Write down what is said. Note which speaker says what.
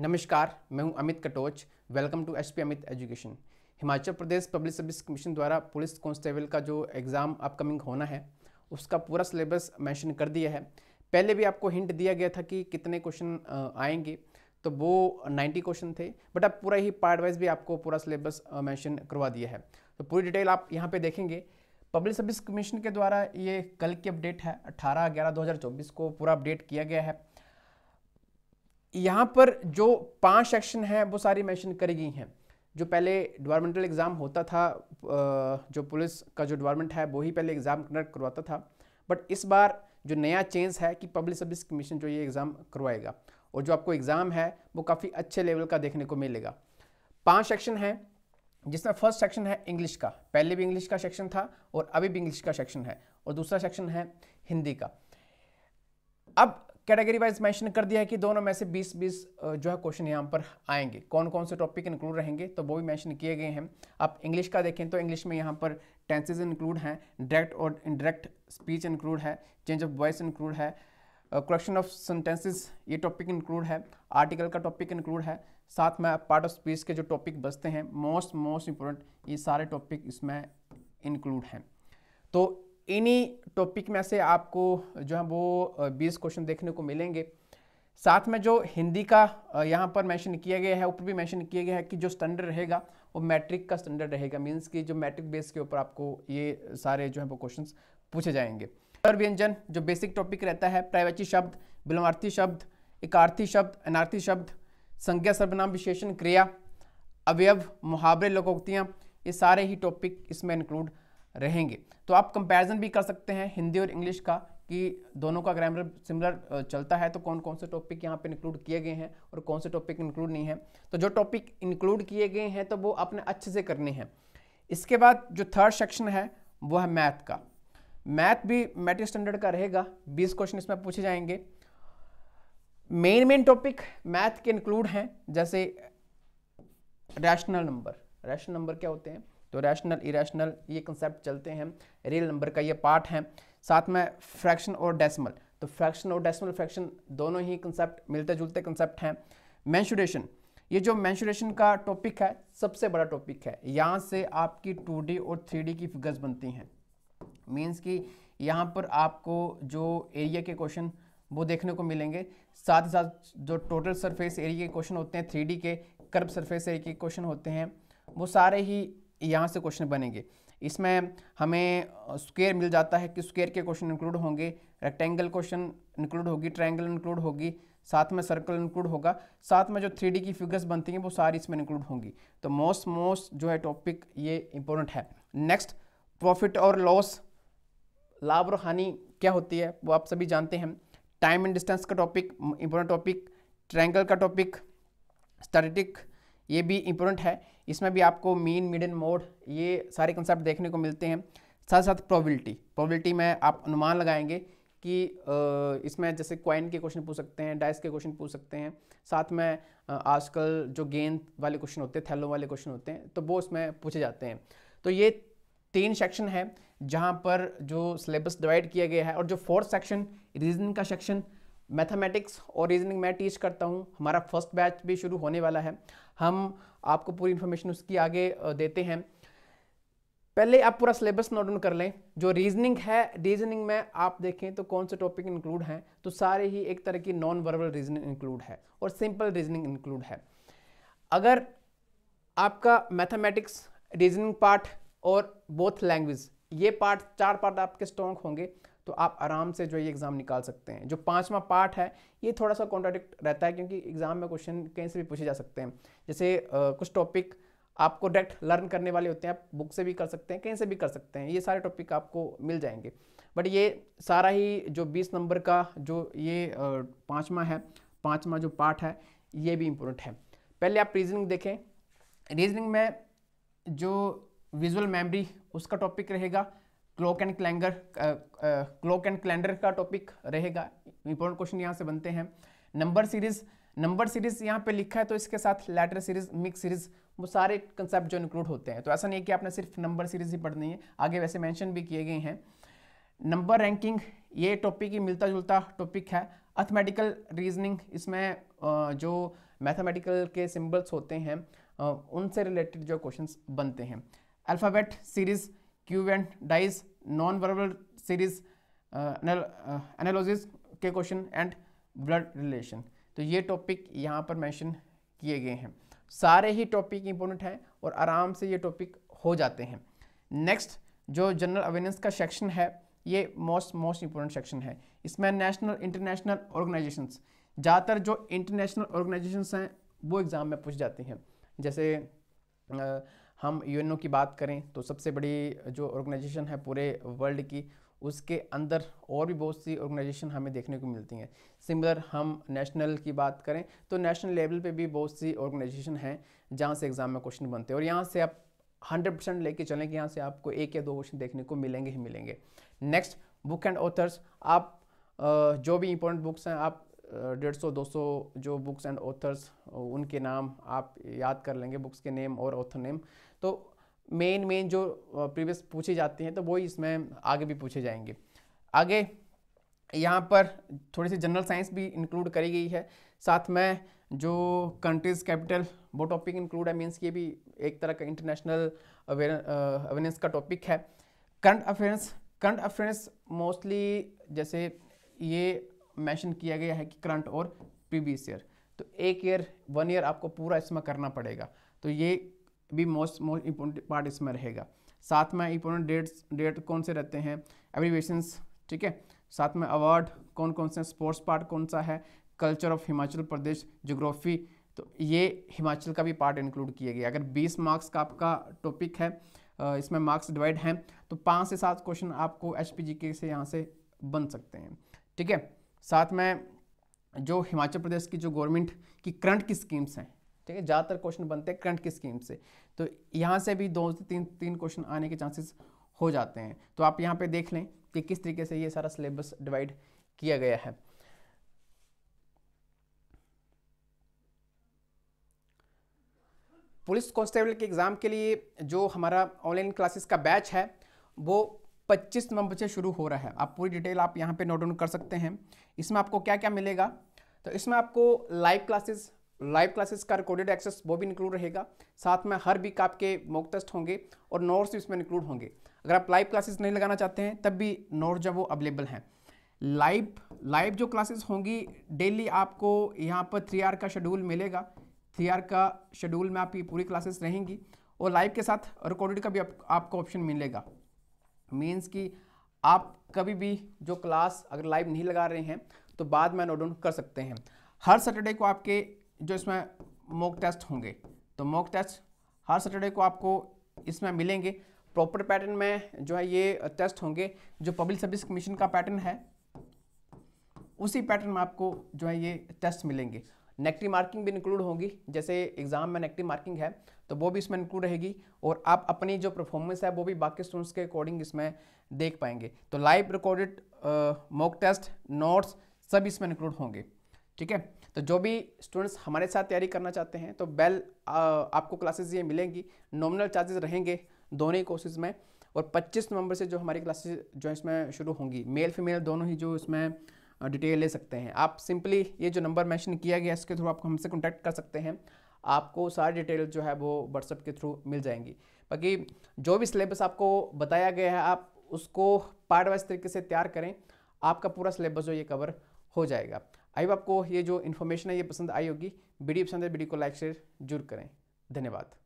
Speaker 1: नमस्कार मैं हूं Amit Katoch welcome to HP Amit education Himachal Pradesh public service commission द्वारा पुलिस कांस्टेबल का जो एग्ज़ाम अपकमिंग होना है उसका पूरा सिलेबस मेंशन कर दिया है पहले भी आपको हिंट दिया गया था कि कितने क्वेश्चन आएंगे तो वो 90 क्वेश्चन थे बट अब पूरा ही पार्ट वाइज भी आपको पूरा सिलेबस मैंशन करवा दिया है तो पूरी डिटेल आप यहाँ पर देखेंगे पब्लिक सर्विस कमीशन के द्वारा ये कल की अपडेट है अट्ठारह ग्यारह दो को पूरा अपडेट किया गया है यहाँ पर जो पांच सेक्शन हैं वो सारी मेंशन करी गई हैं जो पहले डिपार्टमेंटल एग्ज़ाम होता था जो पुलिस का जो डिपार्टमेंट है वो ही पहले एग्ज़ाम कंडक्ट करवाता था बट इस बार जो नया चेंज है कि पब्लिक सर्विस कमीशन जो ये एग्ज़ाम करवाएगा और जो आपको एग्ज़ाम है वो काफ़ी अच्छे लेवल का देखने को मिलेगा पांच सेक्शन हैं जिसमें फर्स्ट सेक्शन है इंग्लिश का पहले भी इंग्लिश का सेक्शन था और अभी भी इंग्लिश का सेक्शन है और दूसरा सेक्शन है हिंदी का अब कैटेगरी वाइज मेंशन कर दिया है कि दोनों में से 20 20 जो है क्वेश्चन यहाँ पर आएंगे कौन कौन से टॉपिक इंक्लूड रहेंगे तो वो भी मेंशन किए गए हैं आप इंग्लिश का देखें तो इंग्लिश में यहाँ पर टेंसेज इंक्लूड हैं डायरेक्ट और इनडायरेक्ट स्पीच इंक्लूड है चेंज ऑफ वॉइस इंक्लूड है करेक्शन ऑफ सेंटेंसेज ये टॉपिक इंक्लूड है आर्टिकल का टॉपिक इंक्लूड है साथ में पार्ट ऑफ स्पीच के जो टॉपिक बचते हैं मोस्ट मोस्ट इंपॉर्टेंट ये सारे टॉपिक इसमें इंक्लूड हैं तो इन्हीं टॉपिक में से आपको जो है वो बीस क्वेश्चन देखने को मिलेंगे साथ में जो हिंदी का यहाँ पर मेंशन किया गया है ऊपर भी मेंशन किया गया है कि जो स्टैंडर्ड रहेगा वो मैट्रिक का स्टैंडर्ड रहेगा मीन्स कि जो मैट्रिक बेस के ऊपर आपको ये सारे जो है वो क्वेश्चन पूछे जाएंगे पर व्यंजन जो बेसिक टॉपिक रहता है प्रायवाची शब्द विलमार्थी शब्द एकार्थी शब्द अनार्थी शब्द संज्ञा सर्वनाम विशेषण क्रिया अवयव मुहावरे लोकोक्तियाँ ये सारे ही टॉपिक इसमें इंक्लूड रहेंगे तो आप कंपैरिजन भी कर सकते हैं हिंदी और इंग्लिश का कि दोनों का ग्रामर सिमिलर चलता है तो कौन कौन से टॉपिक यहाँ पे इंक्लूड किए गए हैं और कौन से टॉपिक इंक्लूड नहीं है तो जो टॉपिक इंक्लूड किए गए हैं तो वो आपने अच्छे से करने हैं इसके बाद जो थर्ड सेक्शन है वो है मैथ का मैथ भी मैट्रिक स्टैंडर्ड का रहेगा बीस क्वेश्चन इसमें पूछे जाएंगे मेन मेन टॉपिक मैथ के इंक्लूड हैं जैसे रैशनल नंबर रैशनल नंबर क्या होते हैं तो रैशनल इरेशनल ये कंसेप्ट चलते हैं रियल नंबर का ये पार्ट है साथ में फ्रैक्शन और डेसिमल तो फ्रैक्शन और डेसिमल फ्रैक्शन दोनों ही कंसेप्ट मिलते जुलते कंसेप्ट हैं मैंशुरेशन ये जो मैंशुरेशन का टॉपिक है सबसे बड़ा टॉपिक है यहाँ से आपकी टू और थ्री की फिगर्स बनती हैं मीन्स कि यहाँ पर आपको जो एरिया के क्वेश्चन वो देखने को मिलेंगे साथ ही साथ जो टोटल सरफेस एरिया के क्वेश्चन होते हैं थ्री के कर्ब सरफेस एरिया के क्वेश्चन होते हैं वो सारे ही यहाँ से क्वेश्चन बनेंगे इसमें हमें स्क्वेयर मिल जाता है कि स्क्वेयर के क्वेश्चन इंक्लूड होंगे रेक्टेंगल क्वेश्चन इंक्लूड होगी ट्रायंगल इंक्लूड होगी साथ में सर्कल इंक्लूड होगा साथ में जो थ्री की फिगर्स बनती हैं वो सारी इसमें इंक्लूड होंगी तो मोस्ट मोस्ट जो है टॉपिक ये इंपॉर्टेंट है नेक्स्ट प्रॉफिट और लॉस लाभ और हानि क्या होती है वो आप सभी जानते हैं टाइम एंड डिस्टेंस का टॉपिक इंपॉर्टेंट टॉपिक ट्रैंगल का टॉपिक स्टैटिक ये भी इंपॉर्टेंट है इसमें भी आपको मीन मिडन मोड ये सारे कंसेप्ट देखने को मिलते हैं साथ साथ प्रोबेबिलिटी प्रोबिलिटी में आप अनुमान लगाएंगे कि इसमें जैसे क्वाइन के क्वेश्चन पूछ सकते हैं डाइस के क्वेश्चन पूछ सकते हैं साथ में आजकल जो गेंद वाले क्वेश्चन होते हैं थैलों वाले क्वेश्चन होते हैं तो वो इसमें पूछे जाते हैं तो ये तीन सेक्शन है जहाँ पर जो सिलेबस डिवाइड किया गया है और जो फोर्थ सेक्शन रीजन का सेक्शन मैथमेटिक्स और रीजनिंग मैं टीच करता हूँ हमारा फर्स्ट बैच भी शुरू होने वाला है हम आपको पूरी इन्फॉर्मेशन उसकी आगे देते हैं पहले आप पूरा सिलेबस नोट डाउन कर लें जो रीजनिंग है रीजनिंग में आप देखें तो कौन से टॉपिक इंक्लूड हैं तो सारे ही एक तरह की नॉन वर्बल रीजनिंग इंक्लूड है और सिंपल रीजनिंग इंक्लूड है अगर आपका मैथमेटिक्स रीजनिंग पार्ट और बोथ लैंग्वेज ये पार्ट चार पार्ट आपके स्ट्रॉन्ग होंगे तो आप आराम से जो ये एग्ज़ाम निकाल सकते हैं जो पाँचवा पार्ट है ये थोड़ा सा कॉन्ट्राडिक्ट रहता है क्योंकि एग्ज़ाम में क्वेश्चन कहीं से भी पूछे जा सकते हैं जैसे कुछ टॉपिक आपको डायरेक्ट लर्न करने वाले होते हैं आप बुक से भी कर सकते हैं कहीं से भी कर सकते हैं ये सारे टॉपिक आपको मिल जाएंगे बट ये सारा ही जो बीस नंबर का जो ये पाँचवा है पाँचवा जो पार्ट है ये भी इम्पोर्टेंट है पहले आप रीजनिंग देखें रीजनिंग में जो विजुअल मेमोरी उसका टॉपिक रहेगा clock and calendar clock and calendar का टॉपिक रहेगा इंपॉर्टेंट क्वेश्चन यहाँ से बनते हैं नंबर सीरीज नंबर सीरीज यहाँ पे लिखा है तो इसके साथ लेटर सीरीज मिक्स सीरीज वो सारे कंसेप्ट जो इंक्लूड होते हैं तो ऐसा नहीं है कि आपने सिर्फ नंबर सीरीज ही पढ़नी है आगे वैसे मैंशन भी किए गए हैं नंबर रैंकिंग ये टॉपिक ही मिलता जुलता टॉपिक है अथमेटिकल रीजनिंग इसमें जो मैथमेटिकल के सिम्बल्स होते हैं उनसे रिलेटेड जो क्वेश्चन बनते हैं alphabet series cube and dice non verbal series analysis के क्वेश्चन एंड ब्लड रिलेशन तो ये टॉपिक यहाँ पर मेंशन किए गए हैं सारे ही टॉपिक इंपॉर्टेंट हैं और आराम से ये टॉपिक हो जाते हैं नेक्स्ट जो जनरल अवेयरनेस का सेक्शन है ये मोस्ट मोस्ट इंपॉर्टेंट सेक्शन है इसमें नेशनल इंटरनेशनल ऑर्गेनाइजेशंस ज़्यादातर जो इंटरनेशनल ऑर्गेनाइजेशंस हैं वो एग्ज़ाम में पूछ जाती हैं जैसे uh, हम यूएनओ की बात करें तो सबसे बड़ी जो ऑर्गेनाइजेशन है पूरे वर्ल्ड की उसके अंदर और भी बहुत सी ऑर्गेनाइजेशन हमें देखने को मिलती हैं सिमिलर हम नेशनल की बात करें तो नेशनल लेवल पे भी बहुत सी ऑर्गेनाइजेशन हैं जहाँ से एग्ज़ाम में क्वेश्चन बनते हैं और यहाँ से आप 100 परसेंट लेके चलें कि यहाँ से आपको एक या दो क्वेश्चन देखने को मिलेंगे ही मिलेंगे नेक्स्ट बुक एंड ऑथर्स आप जो भी इंपॉर्टेंट बुक्स हैं आप डेढ़ सौ दो सौ जो बुक्स एंड ऑथर्स उनके नाम आप याद कर लेंगे बुक्स के नेम और ऑथर नेम तो मेन मेन जो प्रीवियस पूछे जाते हैं तो वही इसमें आगे भी पूछे जाएंगे आगे यहाँ पर थोड़ी सी जनरल साइंस भी इंक्लूड करी गई है साथ में जो कंट्रीज़ कैपिटल वो टॉपिक इंक्लूड है मीन्स ये भी एक तरह का इंटरनेशनल अवेयरनेस का टॉपिक है current affairs current affairs mostly जैसे ये मेंशन किया गया है कि करंट और प्रीवियस ईयर तो एक ईयर वन ईयर आपको पूरा इसमें करना पड़ेगा तो ये भी मोस्ट मोस्ट इम्पोर्टेंट पार्ट इसमें रहेगा साथ में इम्पोर्टेंट डेट्स डेट कौन से रहते हैं एवरीवेशन ठीक है साथ में अवार्ड कौन कौन से स्पोर्ट्स पार्ट कौन सा है culture of Himachal Pradesh geography तो ये हिमाचल का भी पार्ट इंक्लूड किया गया अगर 20 मार्क्स का आपका टॉपिक है इसमें मार्क्स डिवाइड हैं तो पाँच से सात क्वेश्चन आपको एच से यहाँ से बन सकते हैं ठीक है साथ में जो हिमाचल प्रदेश की जो गवर्नमेंट की करंट की स्कीम्स हैं ठीक है ज़्यादातर क्वेश्चन बनते हैं करंट की स्कीम से तो यहाँ से भी दो से तीन तीन क्वेश्चन आने के चांसेस हो जाते हैं तो आप यहाँ पे देख लें कि किस तरीके से ये सारा सिलेबस डिवाइड किया गया है पुलिस कांस्टेबल के एग्ज़ाम के लिए जो हमारा ऑनलाइन क्लासेस का बैच है वो पच्चीस नवंबर से शुरू हो रहा है आप पूरी डिटेल आप यहाँ पर नोट डाउन कर सकते हैं इसमें आपको क्या क्या मिलेगा तो इसमें आपको लाइव क्लासेस लाइव क्लासेस का रिकॉर्डेड एक्सेस वो भी इंक्लूड रहेगा साथ में हर वीक आपके मॉक टेस्ट होंगे और नोट्स भी इसमें इंक्लूड होंगे अगर आप लाइव क्लासेस नहीं लगाना चाहते हैं तब भी नोट जब वो अवेलेबल हैं लाइव लाइव जो क्लासेस होंगी डेली आपको यहाँ पर थ्री आर का शेड्यूल मिलेगा थ्री आर का शेड्यूल में आपकी पूरी क्लासेस रहेंगी और लाइव के साथ रिकॉर्डेड का भी आप, आपको ऑप्शन मिलेगा मीन्स कि आप कभी भी जो क्लास अगर लाइव नहीं लगा रहे हैं तो बाद में नोट कर सकते हैं हर सैटरडे को आपके जो इसमें मॉक टेस्ट होंगे तो मॉक टेस्ट हर सैटरडे को आपको इसमें मिलेंगे प्रॉपर पैटर्न में जो है ये टेस्ट होंगे जो पब्लिक सर्विस कमीशन का पैटर्न है उसी पैटर्न में आपको जो है ये टेस्ट मिलेंगे नेगेटिव मार्किंग भी इंक्लूड होगी जैसे एग्ज़ाम में नेगेटिव मार्किंग है तो वो भी इसमें इंक्लूड रहेगी और आप अपनी जो परफॉर्मेंस है वो भी बाकी स्टूडेंट्स के अकॉर्डिंग इसमें देख पाएंगे तो live recorded mock test notes सब इसमें इंक्लूड होंगे ठीक है तो जो भी स्टूडेंट्स हमारे साथ तैयारी करना चाहते हैं तो बेल आ, आपको क्लासेस ये मिलेंगी नॉमिनल चार्जेस रहेंगे दोनों ही कोर्सेज में और 25 नवंबर से जो हमारी क्लासेस जो इसमें शुरू होंगी मेल फीमेल दोनों ही जो इसमें डिटेल ले सकते हैं आप सिंपली ये जो नंबर मैंशन किया गया इसके थ्रू आप हमसे कॉन्टैक्ट कर सकते हैं आपको सारी डिटेल जो है वो व्हाट्सएप के थ्रू मिल जाएंगी बाकी जो भी सिलेबस आपको बताया गया है आप उसको पार्ट वाइज तरीके से तैयार करें आपका पूरा सिलेबस जो ये कवर हो जाएगा आई आपको ये जो इन्फॉर्मेशन है ये पसंद आई होगी वीडियो पसंद है वीडियो को लाइक शेयर जरूर करें धन्यवाद